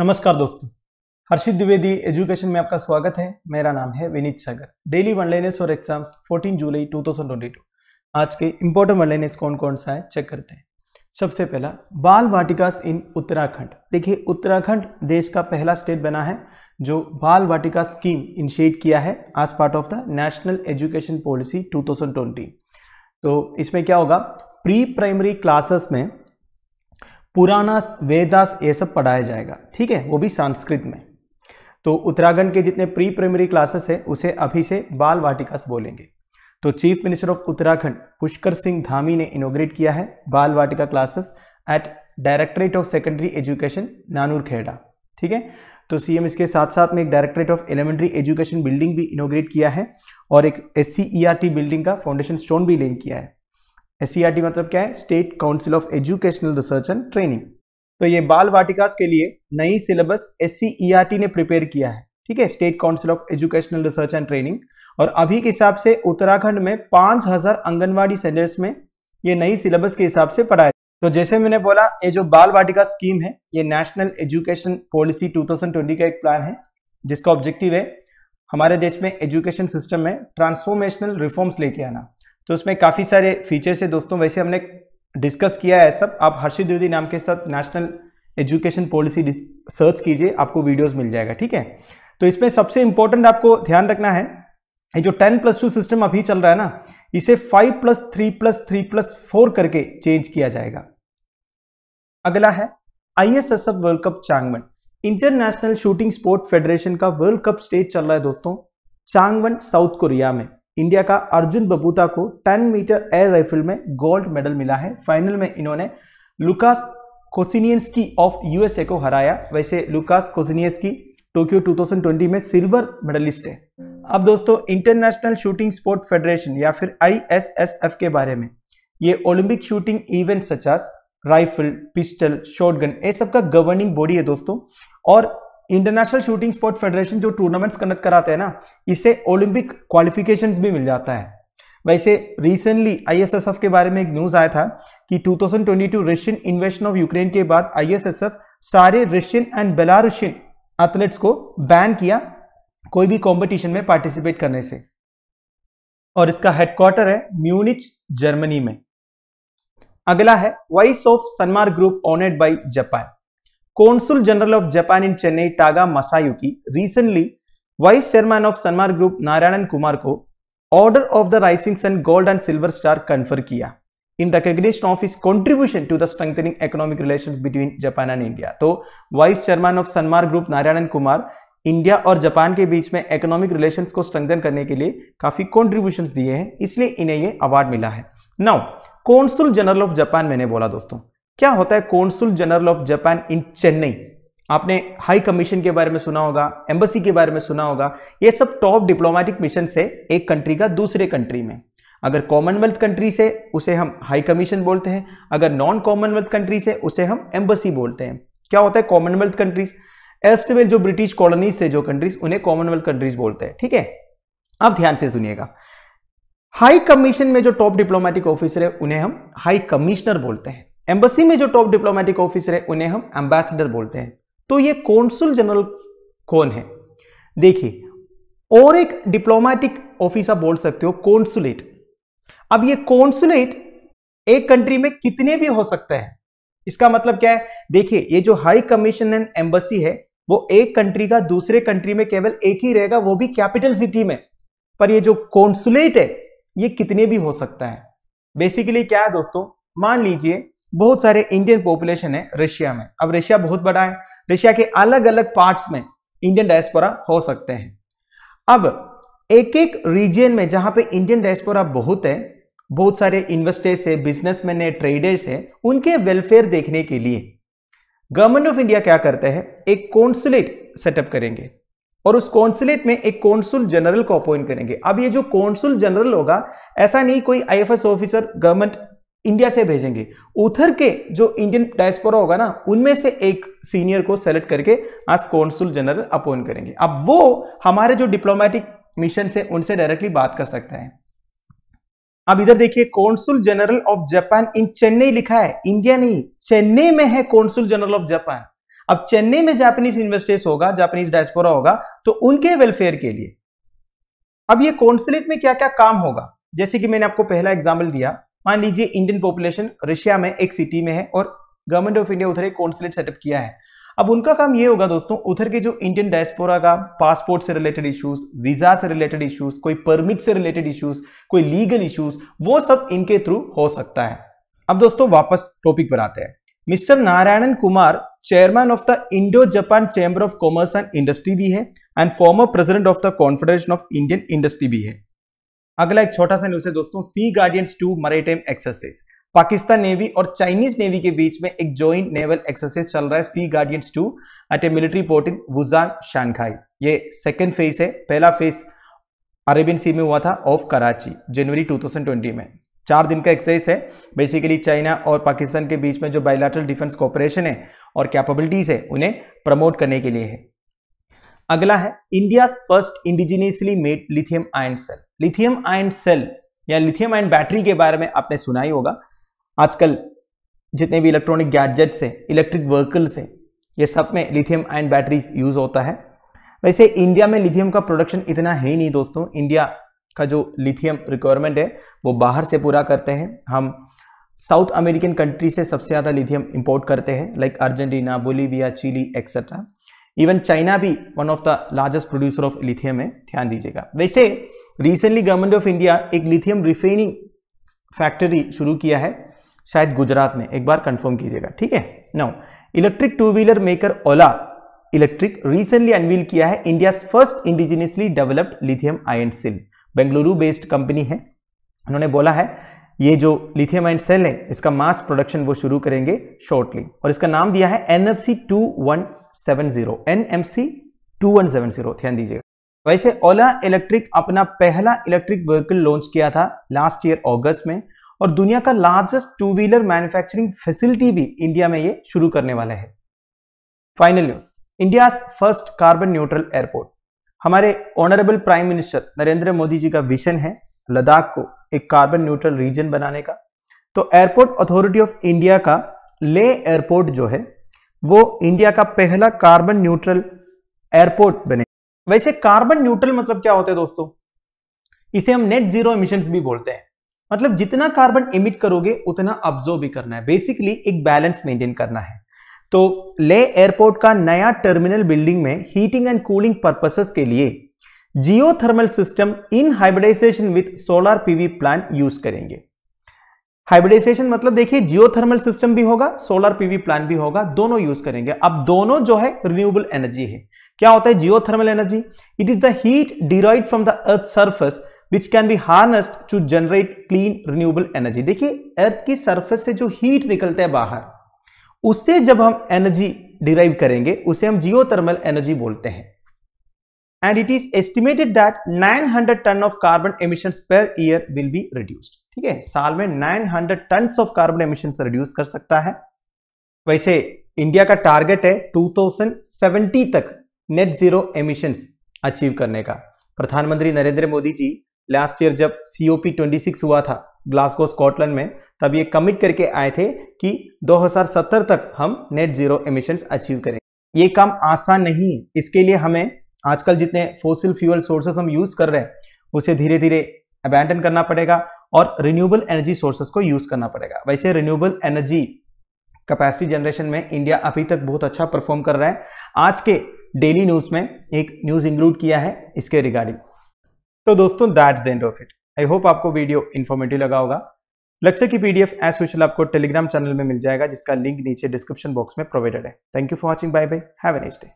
नमस्कार दोस्तों हर्षित द्विवेदी एजुकेशन में आपका स्वागत है मेरा नाम है विनीत सागर डेली वनलाइनर्स और एग्जाम्स 14 जुलाई 2022 आज के इम्पोर्टेंट वनलाइनर्स कौन कौन सा है चेक करते हैं सबसे पहला बाल वाटिकास इन उत्तराखंड देखिए उत्तराखंड देश का पहला स्टेट बना है जो बाल वाटिका स्कीम इनिशिएट किया है as part of the national education policy 2020 तो इसमें क्या होगा प्री प्राइमरी क्लासेस में पुरानास वेदास ये सब पढ़ाया जाएगा ठीक है वो भी संस्कृत में तो उत्तराखंड के जितने प्री प्राइमरी क्लासेस है उसे अभी से बाल वाटिकास बोलेंगे तो chief minister of Uttarakhand Pushkar Singh Dhami ने इनोग्रेट किया है Bal Vatika classes at directorate of secondary education Nanoor Kheda ठीक है तो सीएम इसके साथ साथ में एक directorate of elementary education building भी इनोग्रेट किया है और एक एस e बिल्डिंग का फाउंडेशन स्टोन भी लिंक किया है एस e मतलब क्या है state council of educational research and training तो ये बाल वाटिकास के लिए नई सिलेबस एस e e ने प्रिपेयर किया है ठीक है state council of educational research and training और अभी के हिसाब से उत्तराखंड में 5000 आंगनबाड़ी सेंटर्स में ये नई सिलेबस के हिसाब से पढ़ाया तो जैसे मैंने बोला ये जो बाल वाटिका स्कीम है ये नेशनल एजुकेशन पॉलिसी 2020 का एक प्लान है जिसका ऑब्जेक्टिव है हमारे देश में एजुकेशन सिस्टम में ट्रांसफॉर्मेशनल रिफॉर्म्स लेके आना तो उसमें काफ़ी सारे फीचर्स है दोस्तों वैसे हमने डिस्कस किया है सब आप हर्षित द्विवेदी नाम के साथ नेशनल एजुकेशन पॉलिसी सर्च कीजिए आपको वीडियोस मिल जाएगा ठीक है तो इसमें सबसे इंपॉर्टेंट आपको ध्यान रखना है ये जो टेन प्लस टू सिस्टम अभी चल रहा है ना इसे five plus three plus three plus four करके चेंज किया जाएगा अगला है I S S F world cup Changwon international shooting sport federation का वर्ल्ड कप स्टेज चल रहा है दोस्तों चांगवन साउथ कोरिया में इंडिया का अर्जुन बबूता को 10 मीटर एयर राइफल में गोल्ड मेडल मिला है फाइनल में इन्होंने लुकास कोसिनियंस्की ऑफ यूएसए को हराया वैसे लुकास कोसिनियंस्की टोक्यो 2020 में सिल्वर मेडलिस्ट है अब दोस्तों इंटरनेशनल शूटिंग स्पोर्ट फेडरेशन या फिर आईएसएसएफ के बारे में ये Olympic shooting event such as rifle pistol shotgun ये सब का गवर्निंग बॉडी है दोस्तों और इंटरनेशनल शूटिंग स्पोर्ट फेडरेशन जो टूर्नामेंट्स कंडक्ट कराते हैं ना इसे ओलंपिक क्वालिफिकेशंस भी मिल जाता है वैसे रिसेंटली आईएसएसएफ के बारे में एक न्यूज आया था कि 2022 थाउजेंड इन्वेशन ऑफ यूक्रेन के बाद आईएसएसएफ सारे रशियन एंड बेलारूशियन एथलेट्स को बैन किया कोई भी कॉम्पिटिशन में पार्टिसिपेट करने से और इसका हेडक्वार्टर है म्यूनिच जर्मनी में अगला है vice of Sanmar group honoured by Japan consul general of Japan in Chennai Taga Masayuki recently vice chairman of Sanmar group Narayanan Kumar को order of the rising sun gold and silver star confer किया in recognition of his contribution to the strengthening economic relation between Japan and India तो vice chairman of Sanmar group Narayan Kumar India और Japan के बीच में economic relation को strengthen करने के लिए काफी कॉन्ट्रीब्यूशन दिए हैं इसलिए इन्हें यह अवार्ड मिला है now consul general of Japan मैंने बोला दोस्तों क्या होता है consul general of Japan in Chennai आपने हाई कमीशन के बारे में सुना होगा एम्बेसी के बारे में सुना होगा ये सब टॉप डिप्लोमेटिक मिशन है एक कंट्री का दूसरे कंट्री में अगर कॉमनवेल्थ कंट्री से उसे हम हाई कमीशन बोलते हैं अगर नॉन कॉमनवेल्थ कंट्री से उसे हम एम्बेसी बोलते हैं क्या होता है कॉमनवेल्थ कंट्रीज एस्टवेल जो ब्रिटिश कॉलोनीज से जो कंट्रीज उन्हें कॉमनवेल्थ कंट्रीज बोलते हैं ठीक है आप ध्यान से सुनिएगा हाई कमीशन में जो टॉप डिप्लोमेटिक ऑफिसर है उन्हें हम हाई कमिश्नर बोलते हैं एम्बेसी में जो टॉप डिप्लोमेटिक ऑफिसर है उन्हें हम एम्बेसडर बोलते हैं तो ये कौंसुल जनरल कौन है देखिए और एक डिप्लोमेटिक ऑफिस आप बोल सकते हो कौंसुलेट अब ये कौंसुलेट एक कंट्री में कितने भी हो सकते हैं इसका मतलब क्या है देखिए ये जो हाई कमीशन एंड एम्बेसी है वो एक कंट्री का दूसरे कंट्री में केवल एक ही रहेगा वो भी कैपिटल सिटी में पर ये जो कौंसुलेट है ये कितने भी हो सकता है बेसिकली क्या है दोस्तों मान लीजिए बहुत सारे इंडियन पॉपुलेशन है रशिया में अब रशिया बहुत बड़ा है रशिया के अलग अलग पार्ट्स में इंडियन डायस्पोरा हो सकते हैं अब एक एक रीजन में जहां पे इंडियन डायस्पोरा बहुत है बहुत सारे इन्वेस्टर्स है बिजनेसमैन है ट्रेडर्स है उनके वेलफेयर देखने के लिए गवर्नमेंट ऑफ इंडिया क्या करते हैं एक कौंसुलेट सेटअप करेंगे और उस कौंसुलेट में एक कौंसुल जनरल को अपॉइंट करेंगे अब ये जो कौंसुल जनरल होगा ऐसा नहीं कोई आई ऑफिसर गवर्नमेंट इंडिया से भेजेंगे उथर के जो इंडियन डायस्पोरा होगा ना उनमें से एक सीनियर को सेलेक्ट करके आज कौंसुल जनरल अपॉइंट करेंगे अब वो हमारे जो डिप्लोमेटिक मिशन से उनसे डायरेक्टली बात कर सकता है अब इधर देखिए consul general of Japan in Chennai लिखा है इंडिया नहीं चेन्नई में है कौंसुल जनरल ऑफ जापान अब चेन्नई में जापानीज इन्वेस्टर्स होगा जापानीज डायस्पोरा होगा तो उनके वेलफेयर के लिए अब ये कौंसुलेट में क्या क्या काम होगा जैसे कि मैंने आपको पहला एग्जाम्पल दिया मान लीजिए इंडियन पॉपुलेशन रशिया में एक सिटी में है और गवर्नमेंट ऑफ इंडिया उधर एक कॉन्सुलेट सेटअप किया है अब उनका काम ये होगा दोस्तों उधर के जो इंडियन डायस्पोरा का पासपोर्ट से रिलेटेड इश्यूज वीजा से रिलेटेड इश्यूज कोई परमिट से रिलेटेड इश्यूज कोई लीगल इश्यूज वो सब इनके थ्रू हो सकता है अब दोस्तों वापस टॉपिक पर आते हैं mister Narayanan Kumar chairman of the Indo Japan chamber of commerce and industry भी है and former president of the confederation of Indian industry भी है अगला एक छोटा सा न्यूज है दोस्तों sea guardians two maritime exercise Pakistan navy और चाइनीज नेवी के बीच में एक ज्वाइंट नेवल एक्सरसाइज चल रहा है sea guardians two at a military port in Wujan Shanghai ये सेकेंड फेज है पहला फेज अरेबियन सी में हुआ था ऑफ कराची जनवरी 2020 में चार दिन का एक्सरसाइज है बेसिकली चाइना और पाकिस्तान के बीच में जो बायोलैटरल डिफेंस कॉपरेशन है और कैपेबिलिटीज है उन्हें प्रमोट करने के लिए है अगला है India first indigenously made lithium ion cell lithium ion cell या लिथियम आयन बैटरी के बारे में आपने सुना ही होगा आजकल जितने भी इलेक्ट्रॉनिक गैजेट्स हैं इलेक्ट्रिक व्हीकल्स हैं ये सब में लिथियम आयन बैटरीज यूज होता है वैसे इंडिया में लिथियम का प्रोडक्शन इतना है ही नहीं दोस्तों इंडिया का जो लिथियम रिक्वायरमेंट है वो बाहर से पूरा करते हैं हम साउथ अमेरिकन कंट्री से सबसे ज़्यादा लिथियम इंपोर्ट करते हैं like Argentina Bolivia Chile etcetera even China भी one of the largest producer of lithium है ध्यान दीजिएगा वैसे रिसेंटली गवर्नमेंट ऑफ इंडिया एक लिथियम रिफाइनिंग फैक्ट्री शुरू किया है शायद गुजरात में एक बार कंफर्म कीजिएगा ठीक है now electric two wheeler maker Ola Electric recently unveil किया है India first indigenously developed lithium ion cell Bengaluru based company है उन्होंने बोला है ये जो लिथियम आयन सेल है इसका मास प्रोडक्शन वो शुरू करेंगे शॉर्टली और इसका नाम दिया है N F C two one seven ध्यान दीजिएगा वैसे ओला इलेक्ट्रिक अपना पहला इलेक्ट्रिक व्हीकल लॉन्च किया था लास्ट ईयर अगस्त में और दुनिया का largest two wheeler manufacturing facility भी इंडिया में ये शुरू करने वाला है final news India first carbon neutral airport हमारे honourable prime minister Narendra Modi ji का विजन है लद्दाख को एक कार्बन न्यूट्रल रीजन बनाने का तो एयरपोर्ट अथॉरिटी ऑफ इंडिया का ले एयरपोर्ट जो है वो इंडिया का पहला कार्बन न्यूट्रल एयरपोर्ट बने वैसे कार्बन न्यूट्रल मतलब क्या होते हैं दोस्तों इसे हम नेट जीरो इमिशन भी बोलते हैं मतलब जितना कार्बन इमिट करोगे उतना अब्जोर्व भी करना है बेसिकली एक बैलेंस मेंटेन करना है तो ले एयरपोर्ट का नया टर्मिनल बिल्डिंग में हीटिंग एंड कूलिंग पर्पसेस के लिए geothermal system in hybridisation with solar PV plant use करेंगे हाइब्रिडाइजेशन मतलब देखिए जियोथर्मल सिस्टम भी होगा सोलर पीवी प्लांट भी होगा दोनों यूज करेंगे अब दोनों जो है रिन्यूएबल एनर्जी है क्या होता है geothermal energy it is the heat derived from the earth surface which can be harnessed to generate clean renewable energy देखिए अर्थ की सर्फेस से जो हीट निकलता है बाहर उससे जब हम एनर्जी डिराइव करेंगे उसे हम जियोथर्मल एनर्जी बोलते हैं and it is estimated that 900 ton of carbon emissions per year will be reduced ठीक है साल में 900 tons of carbon emissions reduce कर सकता है वैसे इंडिया का टारगेट है 2070 तक नेट जीरो एमिशंस अचीव करने का प्रधानमंत्री नरेंद्र मोदी जी लास्ट ईयर जब सीओपी 26 हुआ था ग्लासगो स्कॉटलैंड में तब ये कमिट करके आए थे कि 2070 तक हम नेट जीरो एमिशंस अचीव करेंगे ये काम आसान नहीं है इसके लिए हमें आजकल जितने फोसिल फ्यूअल सोर्सेस हम यूज कर रहे हैं उसे धीरे धीरे अबैंडन करना पड़ेगा और रिन्यूएबल एनर्जी सोर्सेस को यूज करना पड़ेगा वैसे रिन्यूएबल एनर्जी कैपेसिटी जनरेशन में इंडिया अभी तक बहुत अच्छा परफॉर्म कर रहा है आज के डेली न्यूज में एक न्यूज इंक्लूड किया है इसके रिगार्डिंग तो दोस्तों that's the end of it I hope आपको वीडियो इन्फॉर्मेटिव लगा होगा लक्ष्य की पीडीएफ एस यूजल आपको टेलीग्राम चैनल में मिल जाएगा जिसका लिंक नीचे डिस्क्रिप्शन बॉक्स में प्रोवाइडेड है thank you for watching bye bye have a next day